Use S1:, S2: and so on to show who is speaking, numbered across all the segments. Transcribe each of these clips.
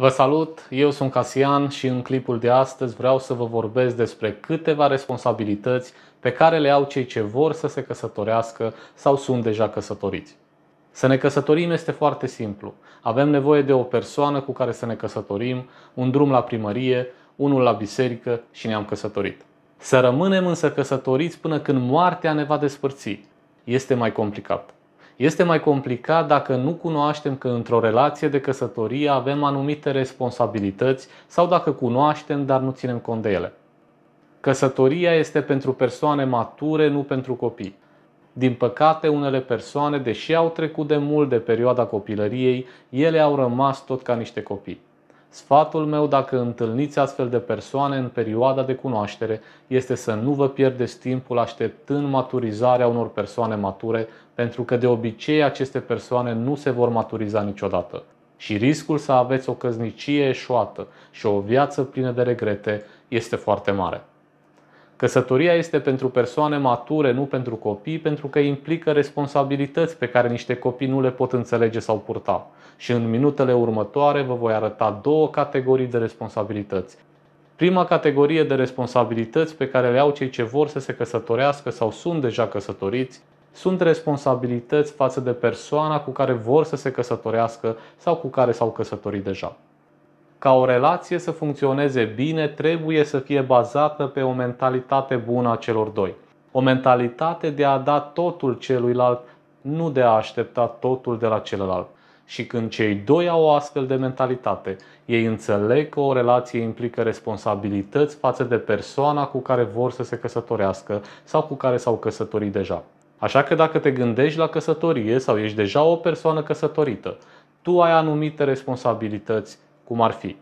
S1: Vă salut, eu sunt Casian și în clipul de astăzi vreau să vă vorbesc despre câteva responsabilități pe care le au cei ce vor să se căsătorească sau sunt deja căsătoriți. Să ne căsătorim este foarte simplu. Avem nevoie de o persoană cu care să ne căsătorim, un drum la primărie, unul la biserică și ne-am căsătorit. Să rămânem însă căsătoriți până când moartea ne va despărți. Este mai complicat. Este mai complicat dacă nu cunoaștem că într-o relație de căsătorie avem anumite responsabilități sau dacă cunoaștem, dar nu ținem cont de ele. Căsătoria este pentru persoane mature, nu pentru copii. Din păcate, unele persoane, deși au trecut de mult de perioada copilăriei, ele au rămas tot ca niște copii. Sfatul meu, dacă întâlniți astfel de persoane în perioada de cunoaștere, este să nu vă pierdeți timpul așteptând maturizarea unor persoane mature, pentru că de obicei aceste persoane nu se vor maturiza niciodată. Și riscul să aveți o căznicie eșuată și o viață plină de regrete este foarte mare. Căsătoria este pentru persoane mature, nu pentru copii, pentru că implică responsabilități pe care niște copii nu le pot înțelege sau purta. Și în minutele următoare vă voi arăta două categorii de responsabilități. Prima categorie de responsabilități pe care le au cei ce vor să se căsătorească sau sunt deja căsătoriți sunt responsabilități față de persoana cu care vor să se căsătorească sau cu care s-au căsătorit deja. Ca o relație să funcționeze bine, trebuie să fie bazată pe o mentalitate bună a celor doi. O mentalitate de a da totul celuilalt, nu de a aștepta totul de la celălalt. Și când cei doi au o astfel de mentalitate, ei înțeleg că o relație implică responsabilități față de persoana cu care vor să se căsătorească sau cu care s-au căsătorit deja. Așa că dacă te gândești la căsătorie sau ești deja o persoană căsătorită, tu ai anumite responsabilități cum ar fi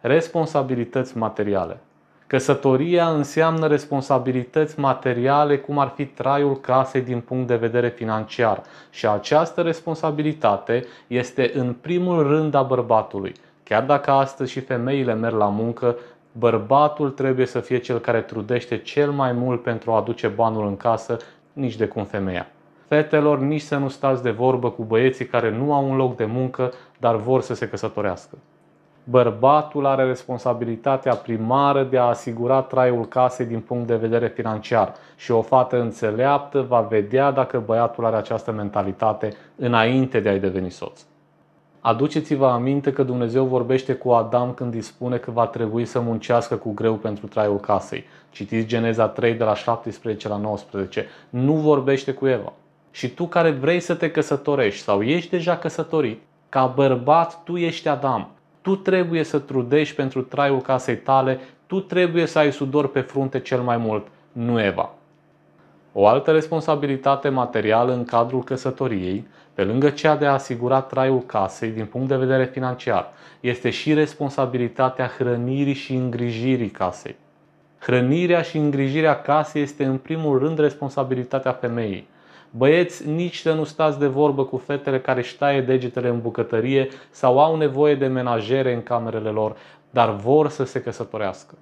S1: responsabilități materiale. Căsătoria înseamnă responsabilități materiale, cum ar fi traiul casei din punct de vedere financiar, și această responsabilitate este în primul rând a bărbatului. Chiar dacă astăzi și femeile merg la muncă, bărbatul trebuie să fie cel care trudește cel mai mult pentru a aduce banul în casă, nici de cum femeia. Fetelor, nici să nu stați de vorbă cu băieții care nu au un loc de muncă, dar vor să se căsătorească bărbatul are responsabilitatea primară de a asigura traiul casei din punct de vedere financiar și o fată înțeleaptă va vedea dacă băiatul are această mentalitate înainte de a-i deveni soț. Aduceți-vă aminte că Dumnezeu vorbește cu Adam când îi spune că va trebui să muncească cu greu pentru traiul casei. Citiți Geneza 3 de la 17 la 19. Nu vorbește cu Eva. Și tu care vrei să te căsătorești sau ești deja căsătorit, ca bărbat tu ești Adam tu trebuie să trudești pentru traiul casei tale, tu trebuie să ai sudor pe frunte cel mai mult, nu Eva. O altă responsabilitate materială în cadrul căsătoriei, pe lângă cea de a asigura traiul casei din punct de vedere financiar, este și responsabilitatea hrănirii și îngrijirii casei. Hrănirea și îngrijirea casei este în primul rând responsabilitatea femeii. Băieți, nici să nu stați de vorbă cu fetele care își taie degetele în bucătărie sau au nevoie de menajere în camerele lor, dar vor să se căsătorească.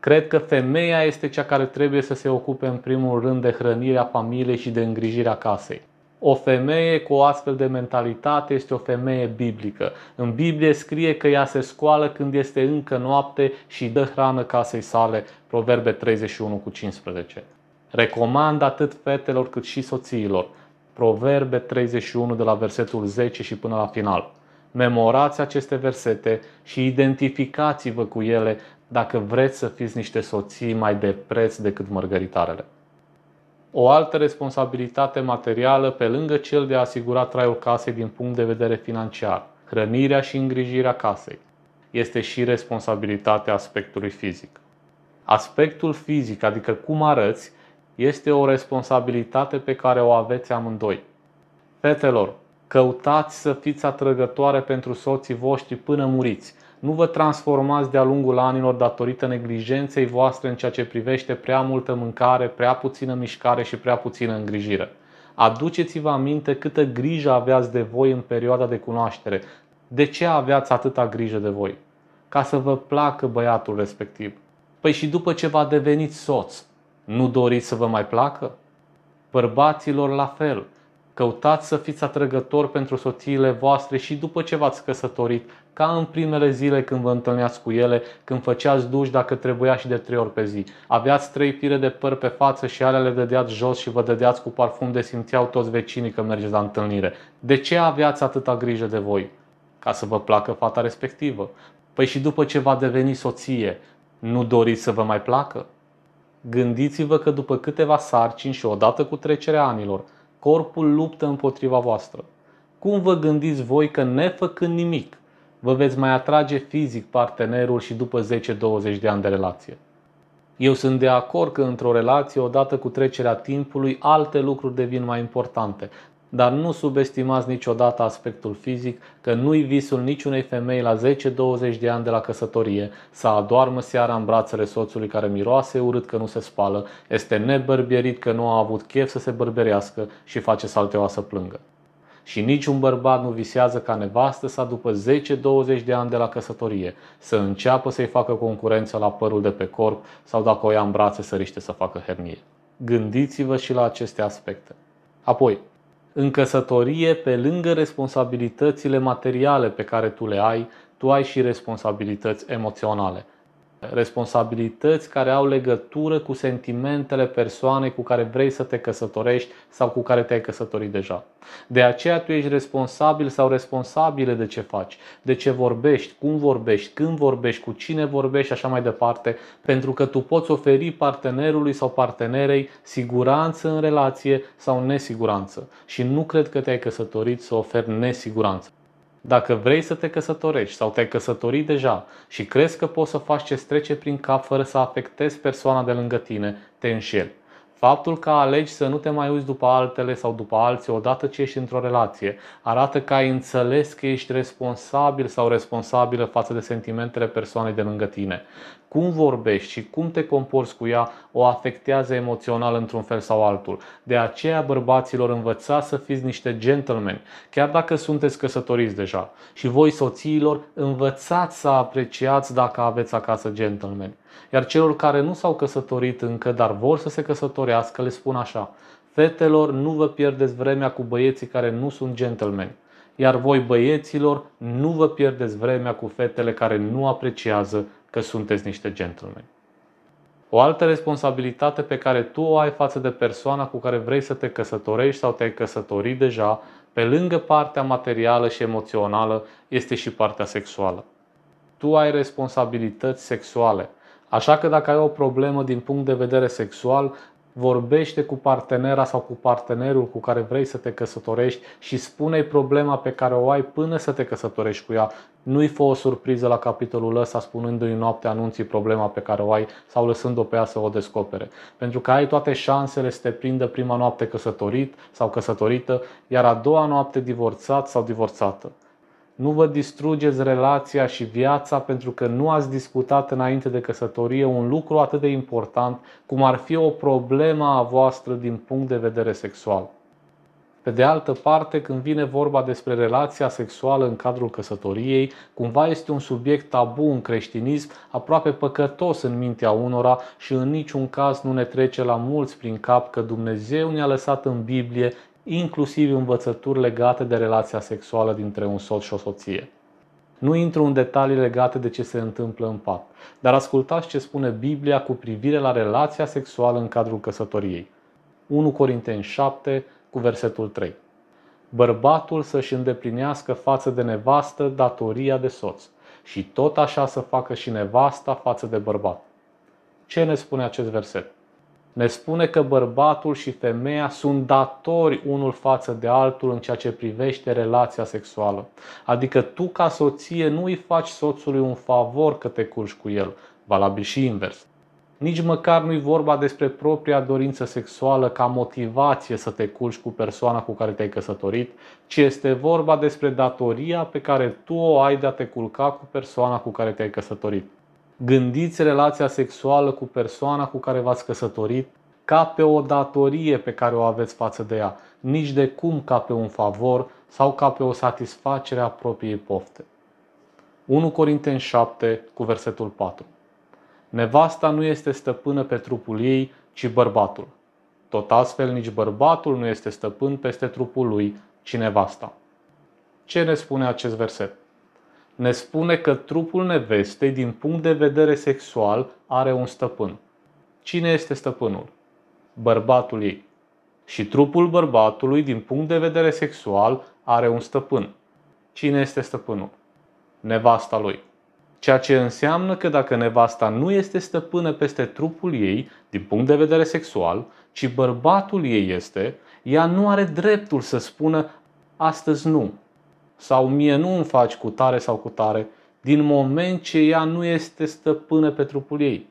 S1: Cred că femeia este cea care trebuie să se ocupe în primul rând de hrănirea familiei și de îngrijirea casei. O femeie cu o astfel de mentalitate este o femeie biblică. În Biblie scrie că ea se scoală când este încă noapte și dă hrană casei sale, Proverbe 31 cu 15. Recomand atât fetelor cât și soțiilor. Proverbe 31 de la versetul 10 și până la final. Memorați aceste versete și identificați-vă cu ele dacă vreți să fiți niște soții mai de preț decât mărgăritarele. O altă responsabilitate materială, pe lângă cel de a asigura traiul casei din punct de vedere financiar, hrănirea și îngrijirea casei, este și responsabilitatea aspectului fizic. Aspectul fizic, adică cum arăți, este o responsabilitate pe care o aveți amândoi. Fetelor, căutați să fiți atrăgătoare pentru soții voștri până muriți. Nu vă transformați de-a lungul anilor datorită neglijenței voastre în ceea ce privește prea multă mâncare, prea puțină mișcare și prea puțină îngrijire. Aduceți-vă aminte câtă grijă aveați de voi în perioada de cunoaștere. De ce aveați atâta grijă de voi? Ca să vă placă băiatul respectiv. Păi și după ce va deveni soț, nu doriți să vă mai placă? Bărbaților la fel. Căutați să fiți atrăgători pentru soțiile voastre și după ce v-ați căsătorit, ca în primele zile când vă întâlneați cu ele, când făceați duș dacă trebuia și de trei ori pe zi. Aveați trei fire de păr pe față și alea le dădeați jos și vă dădeați cu parfum de simțeau toți vecinii că mergeți la întâlnire. De ce aveați atâta grijă de voi? Ca să vă placă fata respectivă. Păi și după ce va deveni soție, nu doriți să vă mai placă? Gândiți-vă că după câteva sarcini și odată cu trecerea anilor, corpul luptă împotriva voastră. Cum vă gândiți voi că nefăcând nimic, vă veți mai atrage fizic partenerul și după 10-20 de ani de relație? Eu sunt de acord că într-o relație, odată cu trecerea timpului, alte lucruri devin mai importante, dar nu subestimați niciodată aspectul fizic, că nu-i visul niciunei femei la 10-20 de ani de la căsătorie să adoarmă seara în brațele soțului care miroase urât că nu se spală, este nebărbierit că nu a avut chef să se bărberească și face salteoa să plângă. Și niciun bărbat nu visează ca nevastă sa după 10-20 de ani de la căsătorie să înceapă să-i facă concurență la părul de pe corp sau dacă o ia în brațe să riște să facă hernie. Gândiți-vă și la aceste aspecte. Apoi, în căsătorie, pe lângă responsabilitățile materiale pe care tu le ai, tu ai și responsabilități emoționale responsabilități care au legătură cu sentimentele persoanei cu care vrei să te căsătorești sau cu care te-ai căsătorit deja. De aceea tu ești responsabil sau responsabile de ce faci, de ce vorbești, cum vorbești, când vorbești, cu cine vorbești și așa mai departe, pentru că tu poți oferi partenerului sau partenerei siguranță în relație sau nesiguranță. Și nu cred că te-ai căsătorit să oferi nesiguranță. Dacă vrei să te căsătorești sau te-ai căsătorit deja și crezi că poți să faci ce trece prin cap fără să afectezi persoana de lângă tine, te înșel. Faptul că alegi să nu te mai uiți după altele sau după alții odată ce ești într-o relație arată că ai înțeles că ești responsabil sau responsabilă față de sentimentele persoanei de lângă tine cum vorbești și cum te comporți cu ea o afectează emoțional într-un fel sau altul. De aceea, bărbaților, învățați să fiți niște gentlemen, chiar dacă sunteți căsătoriți deja. Și voi, soțiilor, învățați să apreciați dacă aveți acasă gentlemen. Iar celor care nu s-au căsătorit încă, dar vor să se căsătorească, le spun așa. Fetelor, nu vă pierdeți vremea cu băieții care nu sunt gentlemen. iar voi băieților nu vă pierdeți vremea cu fetele care nu apreciază că sunteți niște gentlemen. O altă responsabilitate pe care tu o ai față de persoana cu care vrei să te căsătorești sau te-ai căsătorit deja, pe lângă partea materială și emoțională, este și partea sexuală. Tu ai responsabilități sexuale. Așa că dacă ai o problemă din punct de vedere sexual, vorbește cu partenera sau cu partenerul cu care vrei să te căsătorești și spune problema pe care o ai până să te căsătorești cu ea. Nu-i fă o surpriză la capitolul ăsta spunându-i noapte anunții problema pe care o ai sau lăsând-o pe ea să o descopere. Pentru că ai toate șansele să te prindă prima noapte căsătorit sau căsătorită, iar a doua noapte divorțat sau divorțată nu vă distrugeți relația și viața pentru că nu ați discutat înainte de căsătorie un lucru atât de important cum ar fi o problemă a voastră din punct de vedere sexual. Pe de altă parte, când vine vorba despre relația sexuală în cadrul căsătoriei, cumva este un subiect tabu în creștinism, aproape păcătos în mintea unora și în niciun caz nu ne trece la mulți prin cap că Dumnezeu ne-a lăsat în Biblie inclusiv învățături legate de relația sexuală dintre un soț și o soție. Nu intru în detalii legate de ce se întâmplă în pat, dar ascultați ce spune Biblia cu privire la relația sexuală în cadrul căsătoriei. 1 Corinteni 7 cu versetul 3 Bărbatul să-și îndeplinească față de nevastă datoria de soț și tot așa să facă și nevasta față de bărbat. Ce ne spune acest verset? ne spune că bărbatul și femeia sunt datori unul față de altul în ceea ce privește relația sexuală. Adică tu ca soție nu îi faci soțului un favor că te culci cu el, valabil și invers. Nici măcar nu-i vorba despre propria dorință sexuală ca motivație să te culci cu persoana cu care te-ai căsătorit, ci este vorba despre datoria pe care tu o ai de a te culca cu persoana cu care te-ai căsătorit gândiți relația sexuală cu persoana cu care v-ați căsătorit ca pe o datorie pe care o aveți față de ea, nici de cum ca pe un favor sau ca pe o satisfacere a propriei pofte. 1 Corinteni 7 cu versetul 4 Nevasta nu este stăpână pe trupul ei, ci bărbatul. Tot astfel nici bărbatul nu este stăpân peste trupul lui, ci nevasta. Ce ne spune acest verset? ne spune că trupul nevestei, din punct de vedere sexual, are un stăpân. Cine este stăpânul? Bărbatul ei. Și trupul bărbatului, din punct de vedere sexual, are un stăpân. Cine este stăpânul? Nevasta lui. Ceea ce înseamnă că dacă nevasta nu este stăpână peste trupul ei, din punct de vedere sexual, ci bărbatul ei este, ea nu are dreptul să spună astăzi nu, sau mie nu îmi faci cu tare sau cu tare, din moment ce ea nu este stăpână pe trupul ei.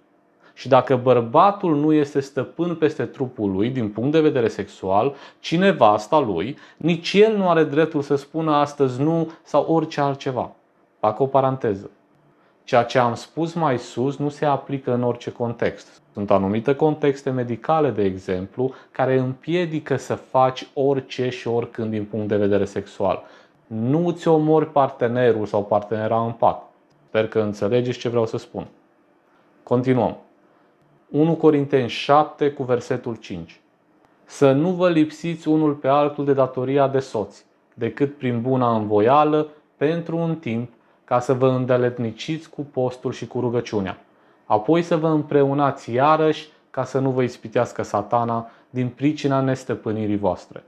S1: Și dacă bărbatul nu este stăpân peste trupul lui din punct de vedere sexual, cineva asta lui, nici el nu are dreptul să spună astăzi nu sau orice altceva. Fac o paranteză. Ceea ce am spus mai sus nu se aplică în orice context. Sunt anumite contexte medicale, de exemplu, care împiedică să faci orice și oricând din punct de vedere sexual nu ți omori partenerul sau partenera în pat. Sper că înțelegeți ce vreau să spun. Continuăm. 1 Corinteni 7 cu versetul 5. Să nu vă lipsiți unul pe altul de datoria de soți, decât prin buna învoială, pentru un timp, ca să vă îndeletniciți cu postul și cu rugăciunea. Apoi să vă împreunați iarăși ca să nu vă ispitească satana din pricina nestăpânirii voastre.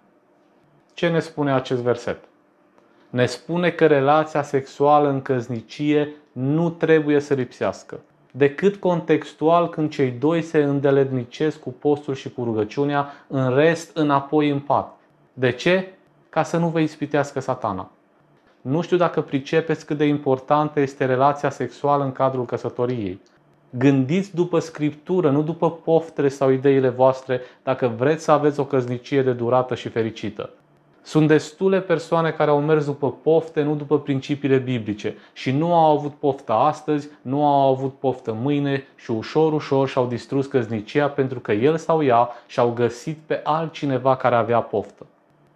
S1: Ce ne spune acest verset? ne spune că relația sexuală în căznicie nu trebuie să lipsească, decât contextual când cei doi se îndelednicesc cu postul și cu rugăciunea, în rest înapoi în pat. De ce? Ca să nu vă ispitească satana. Nu știu dacă pricepeți cât de importantă este relația sexuală în cadrul căsătoriei. Gândiți după scriptură, nu după poftre sau ideile voastre, dacă vreți să aveți o căsnicie de durată și fericită. Sunt destule persoane care au mers după pofte, nu după principiile biblice și nu au avut poftă astăzi, nu au avut poftă mâine și ușor, ușor și-au distrus căznicia pentru că el sau ea și-au găsit pe altcineva care avea poftă.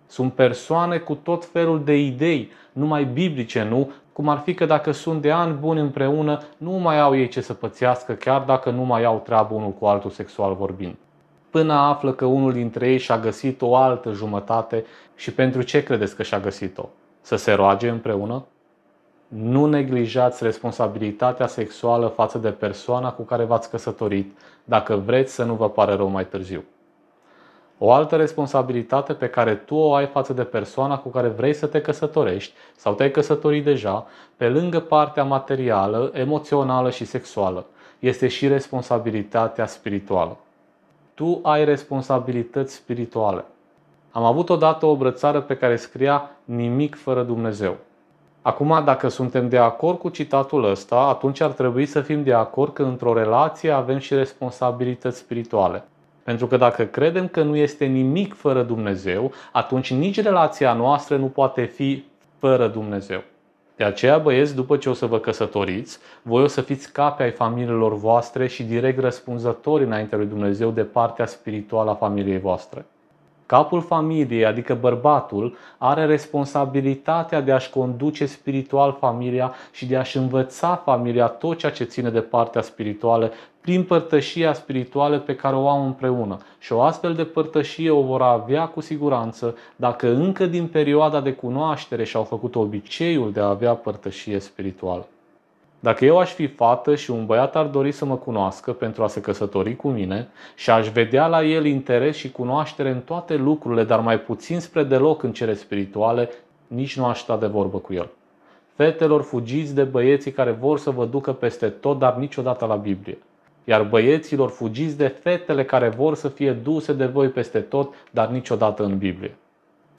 S1: Sunt persoane cu tot felul de idei, numai biblice, nu? Cum ar fi că dacă sunt de ani buni împreună, nu mai au ei ce să pățească, chiar dacă nu mai au treabă unul cu altul sexual vorbind până află că unul dintre ei și-a găsit o altă jumătate și pentru ce credeți că și-a găsit-o? Să se roage împreună? Nu neglijați responsabilitatea sexuală față de persoana cu care v-ați căsătorit, dacă vreți să nu vă pare rău mai târziu. O altă responsabilitate pe care tu o ai față de persoana cu care vrei să te căsătorești sau te-ai căsătorit deja, pe lângă partea materială, emoțională și sexuală, este și responsabilitatea spirituală tu ai responsabilități spirituale. Am avut odată o brățară pe care scria nimic fără Dumnezeu. Acum, dacă suntem de acord cu citatul ăsta, atunci ar trebui să fim de acord că într-o relație avem și responsabilități spirituale. Pentru că dacă credem că nu este nimic fără Dumnezeu, atunci nici relația noastră nu poate fi fără Dumnezeu. De aceea, băieți, după ce o să vă căsătoriți, voi o să fiți capi ai familiilor voastre și direct răspunzători înaintea lui Dumnezeu de partea spirituală a familiei voastre. Capul familiei, adică bărbatul, are responsabilitatea de a-și conduce spiritual familia și de a-și învăța familia tot ceea ce ține de partea spirituală prin părtășia spirituală pe care o au împreună. Și o astfel de părtășie o vor avea cu siguranță dacă încă din perioada de cunoaștere și-au făcut obiceiul de a avea părtășie spirituală. Dacă eu aș fi fată și un băiat ar dori să mă cunoască pentru a se căsători cu mine și aș vedea la el interes și cunoaștere în toate lucrurile, dar mai puțin spre deloc în cele spirituale, nici nu aș sta de vorbă cu el. Fetelor, fugiți de băieții care vor să vă ducă peste tot, dar niciodată la Biblie. Iar băieților, fugiți de fetele care vor să fie duse de voi peste tot, dar niciodată în Biblie.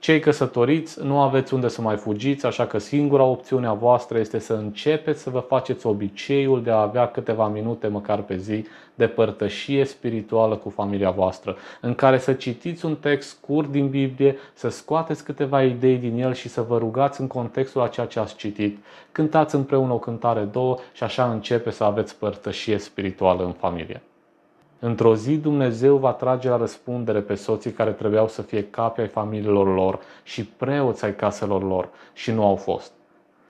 S1: Cei căsătoriți nu aveți unde să mai fugiți, așa că singura opțiune a voastră este să începeți să vă faceți obiceiul de a avea câteva minute măcar pe zi de părtășie spirituală cu familia voastră, în care să citiți un text scurt din Biblie, să scoateți câteva idei din el și să vă rugați în contextul a ceea ce ați citit. Cântați împreună o cântare două și așa începe să aveți părtășie spirituală în familie. Într-o zi Dumnezeu va trage la răspundere pe soții care trebuiau să fie capi ai familiilor lor și preoți ai caselor lor și nu au fost.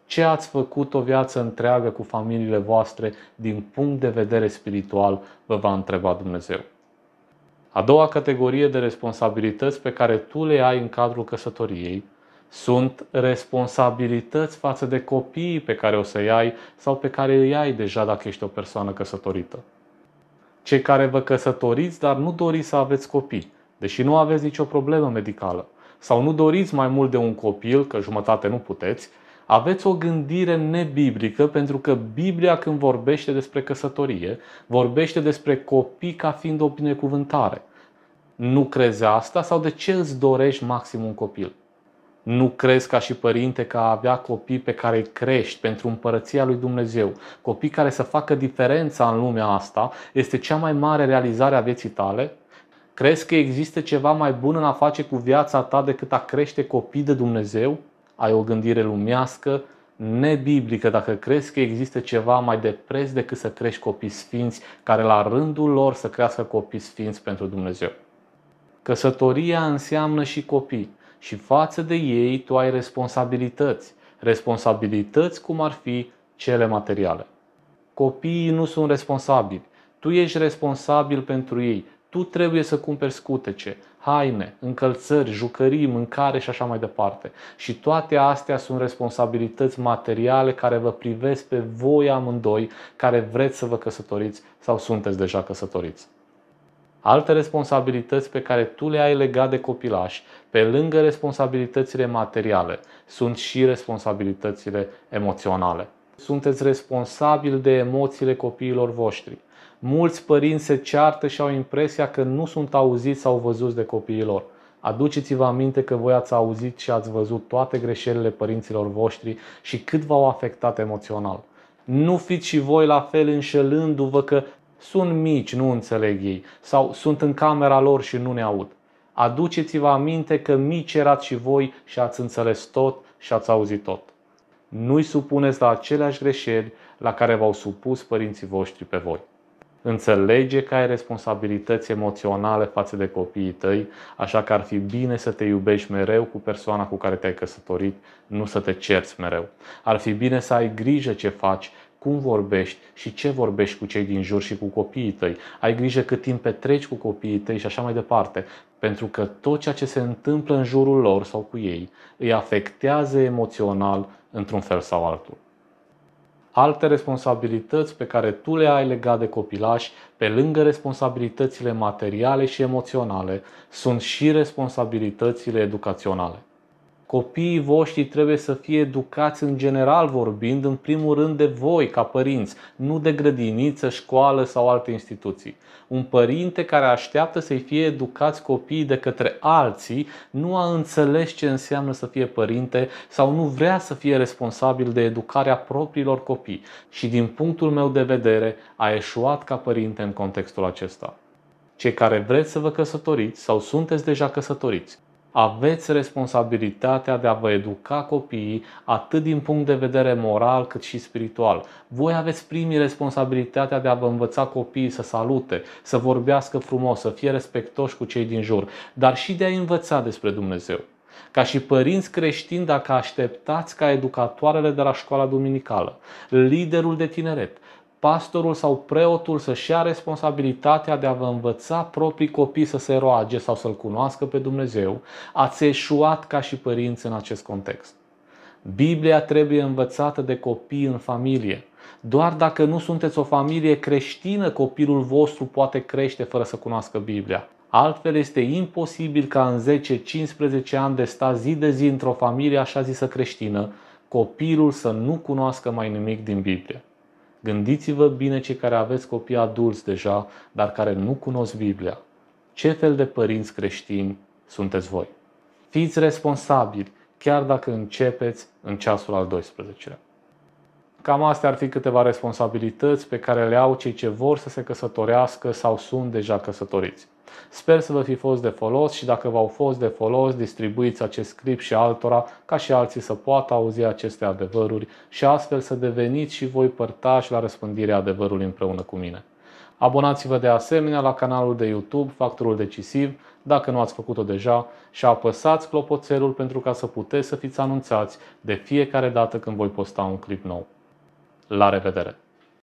S1: Ce ați făcut o viață întreagă cu familiile voastre din punct de vedere spiritual, vă va întreba Dumnezeu. A doua categorie de responsabilități pe care tu le ai în cadrul căsătoriei sunt responsabilități față de copiii pe care o să-i ai sau pe care îi ai deja dacă ești o persoană căsătorită cei care vă căsătoriți, dar nu doriți să aveți copii, deși nu aveți nicio problemă medicală, sau nu doriți mai mult de un copil, că jumătate nu puteți, aveți o gândire nebiblică pentru că Biblia când vorbește despre căsătorie, vorbește despre copii ca fiind o binecuvântare. Nu crezi asta sau de ce îți dorești maxim un copil? nu crezi ca și părinte că a avea copii pe care îi crești pentru împărăția lui Dumnezeu, copii care să facă diferența în lumea asta, este cea mai mare realizare a vieții tale? Crezi că există ceva mai bun în a face cu viața ta decât a crește copii de Dumnezeu? Ai o gândire lumească, nebiblică dacă crezi că există ceva mai de preț decât să crești copii sfinți care la rândul lor să crească copii sfinți pentru Dumnezeu. Căsătoria înseamnă și copii și față de ei tu ai responsabilități. Responsabilități cum ar fi cele materiale. Copiii nu sunt responsabili. Tu ești responsabil pentru ei. Tu trebuie să cumperi scutece, haine, încălțări, jucării, mâncare și așa mai departe. Și toate astea sunt responsabilități materiale care vă privesc pe voi amândoi care vreți să vă căsătoriți sau sunteți deja căsătoriți alte responsabilități pe care tu le ai legat de copilaș, pe lângă responsabilitățile materiale, sunt și responsabilitățile emoționale. Sunteți responsabili de emoțiile copiilor voștri. Mulți părinți se ceartă și au impresia că nu sunt auziți sau văzuți de copiilor. Aduceți-vă aminte că voi ați auzit și ați văzut toate greșelile părinților voștri și cât v-au afectat emoțional. Nu fiți și voi la fel înșelându-vă că sunt mici, nu înțeleg ei, sau sunt în camera lor și nu ne aud. Aduceți-vă aminte că mici erați și voi și ați înțeles tot și ați auzit tot. Nu-i supuneți la aceleași greșeli la care v-au supus părinții voștri pe voi. Înțelege că ai responsabilități emoționale față de copiii tăi, așa că ar fi bine să te iubești mereu cu persoana cu care te-ai căsătorit, nu să te cerți mereu. Ar fi bine să ai grijă ce faci cum vorbești și ce vorbești cu cei din jur și cu copiii tăi. Ai grijă cât timp petreci cu copiii tăi și așa mai departe. Pentru că tot ceea ce se întâmplă în jurul lor sau cu ei îi afectează emoțional într-un fel sau altul. Alte responsabilități pe care tu le ai legat de copilași, pe lângă responsabilitățile materiale și emoționale, sunt și responsabilitățile educaționale copiii voștri trebuie să fie educați în general vorbind, în primul rând de voi ca părinți, nu de grădiniță, școală sau alte instituții. Un părinte care așteaptă să-i fie educați copiii de către alții nu a înțeles ce înseamnă să fie părinte sau nu vrea să fie responsabil de educarea propriilor copii și din punctul meu de vedere a eșuat ca părinte în contextul acesta. Cei care vreți să vă căsătoriți sau sunteți deja căsătoriți, aveți responsabilitatea de a vă educa copiii atât din punct de vedere moral cât și spiritual. Voi aveți primii responsabilitatea de a vă învăța copiii să salute, să vorbească frumos, să fie respectoși cu cei din jur, dar și de a învăța despre Dumnezeu. Ca și părinți creștini, dacă așteptați ca educatoarele de la școala duminicală, liderul de tineret, pastorul sau preotul să-și ia responsabilitatea de a vă învăța proprii copii să se roage sau să-L cunoască pe Dumnezeu, ați eșuat ca și părinți în acest context. Biblia trebuie învățată de copii în familie. Doar dacă nu sunteți o familie creștină, copilul vostru poate crește fără să cunoască Biblia. Altfel este imposibil ca în 10-15 ani de sta zi de zi într-o familie așa zisă creștină, copilul să nu cunoască mai nimic din Biblie. Gândiți-vă bine cei care aveți copii adulți deja, dar care nu cunosc Biblia. Ce fel de părinți creștini sunteți voi? Fiți responsabili, chiar dacă începeți în ceasul al 12-lea. Cam astea ar fi câteva responsabilități pe care le au cei ce vor să se căsătorească sau sunt deja căsătoriți. Sper să vă fi fost de folos și dacă v-au fost de folos, distribuiți acest clip și altora ca și alții să poată auzi aceste adevăruri și astfel să deveniți și voi părtași la răspândirea adevărului împreună cu mine. Abonați-vă de asemenea la canalul de YouTube Factorul Decisiv, dacă nu ați făcut-o deja, și apăsați clopoțelul pentru ca să puteți să fiți anunțați de fiecare dată când voi posta un clip nou. La revedere!